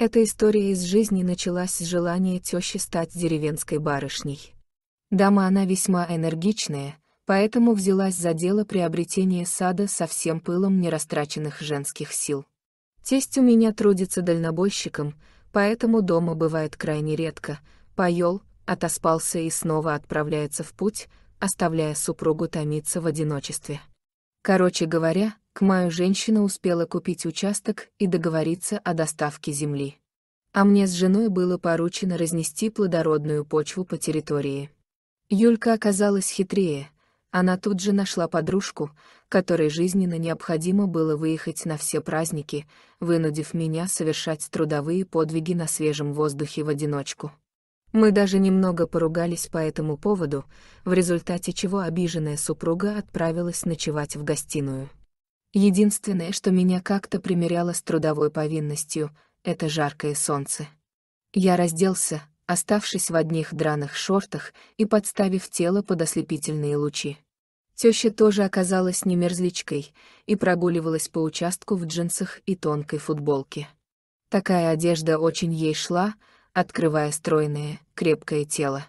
Эта история из жизни началась с желания тещи стать деревенской барышней. Дама она весьма энергичная, поэтому взялась за дело приобретения сада со всем пылом нерастраченных женских сил. Тесть у меня трудится дальнобойщиком, поэтому дома бывает крайне редко, поел, отоспался и снова отправляется в путь, оставляя супругу томиться в одиночестве. Короче говоря, к маю женщина успела купить участок и договориться о доставке земли. А мне с женой было поручено разнести плодородную почву по территории. Юлька оказалась хитрее, она тут же нашла подружку, которой жизненно необходимо было выехать на все праздники, вынудив меня совершать трудовые подвиги на свежем воздухе в одиночку. Мы даже немного поругались по этому поводу, в результате чего обиженная супруга отправилась ночевать в гостиную. Единственное, что меня как-то примеряло с трудовой повинностью, это жаркое солнце. Я разделся, оставшись в одних драных шортах и подставив тело под ослепительные лучи. Теща тоже оказалась не мерзлячкой и прогуливалась по участку в джинсах и тонкой футболке. Такая одежда очень ей шла, открывая стройное, крепкое тело.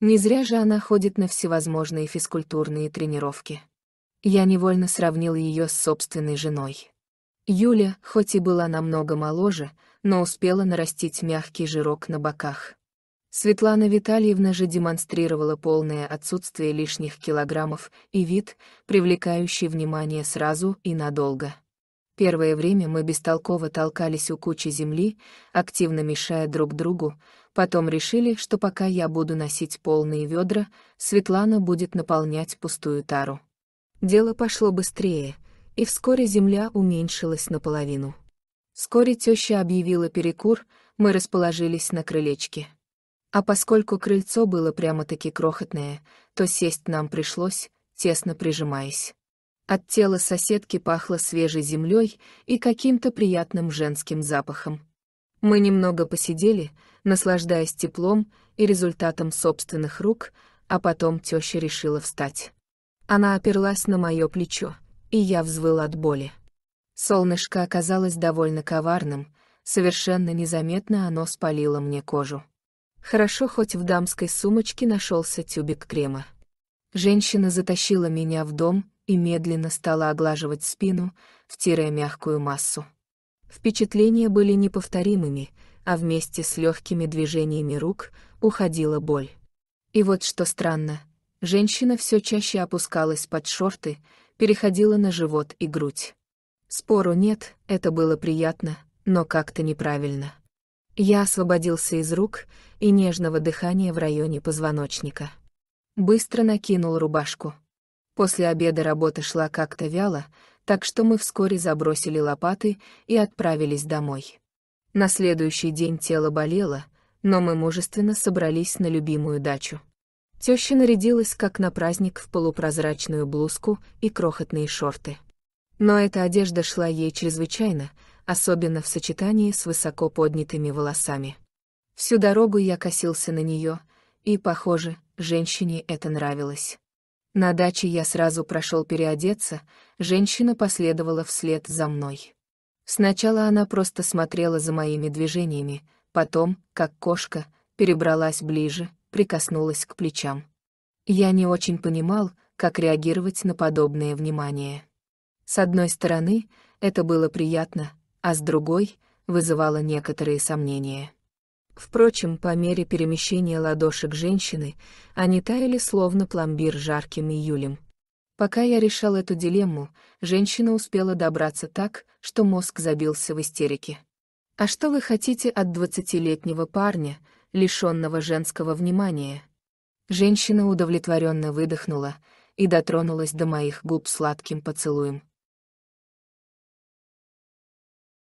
Не зря же она ходит на всевозможные физкультурные тренировки. Я невольно сравнил ее с собственной женой. Юля, хоть и была намного моложе, но успела нарастить мягкий жирок на боках. Светлана Витальевна же демонстрировала полное отсутствие лишних килограммов и вид, привлекающий внимание сразу и надолго. Первое время мы бестолково толкались у кучи земли, активно мешая друг другу, потом решили, что пока я буду носить полные ведра, Светлана будет наполнять пустую тару. Дело пошло быстрее, и вскоре земля уменьшилась наполовину. Вскоре теща объявила перекур, мы расположились на крылечке. А поскольку крыльцо было прямо-таки крохотное, то сесть нам пришлось, тесно прижимаясь. От тела соседки пахло свежей землей и каким-то приятным женским запахом. Мы немного посидели, наслаждаясь теплом и результатом собственных рук, а потом теща решила встать. Она оперлась на мое плечо, и я взвыл от боли. Солнышко оказалось довольно коварным, совершенно незаметно оно спалило мне кожу. Хорошо, хоть в дамской сумочке нашелся тюбик крема. Женщина затащила меня в дом и медленно стала оглаживать спину, втирая мягкую массу. Впечатления были неповторимыми, а вместе с легкими движениями рук уходила боль. И вот что странно, Женщина все чаще опускалась под шорты, переходила на живот и грудь. Спору нет, это было приятно, но как-то неправильно. Я освободился из рук и нежного дыхания в районе позвоночника. Быстро накинул рубашку. После обеда работа шла как-то вяло, так что мы вскоре забросили лопаты и отправились домой. На следующий день тело болело, но мы мужественно собрались на любимую дачу. Теща нарядилась, как на праздник, в полупрозрачную блузку и крохотные шорты. Но эта одежда шла ей чрезвычайно, особенно в сочетании с высоко поднятыми волосами. Всю дорогу я косился на нее, и, похоже, женщине это нравилось. На даче я сразу прошел переодеться, женщина последовала вслед за мной. Сначала она просто смотрела за моими движениями, потом, как кошка, перебралась ближе, прикоснулась к плечам. Я не очень понимал, как реагировать на подобное внимание. С одной стороны, это было приятно, а с другой — вызывало некоторые сомнения. Впрочем, по мере перемещения ладошек женщины, они таяли словно пломбир жарким июлем. Пока я решал эту дилемму, женщина успела добраться так, что мозг забился в истерике. «А что вы хотите от двадцатилетнего парня, лишенного женского внимания. Женщина удовлетворенно выдохнула и дотронулась до моих губ сладким поцелуем.